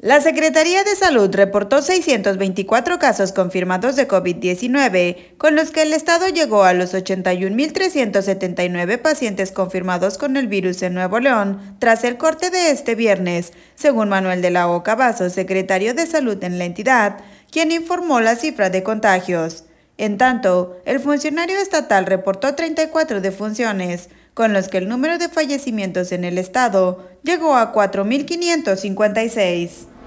La Secretaría de Salud reportó 624 casos confirmados de COVID-19, con los que el Estado llegó a los 81.379 pacientes confirmados con el virus en Nuevo León tras el corte de este viernes, según Manuel de la O. secretario de Salud en la entidad, quien informó la cifra de contagios. En tanto, el funcionario estatal reportó 34 defunciones, con los que el número de fallecimientos en el estado llegó a 4.556.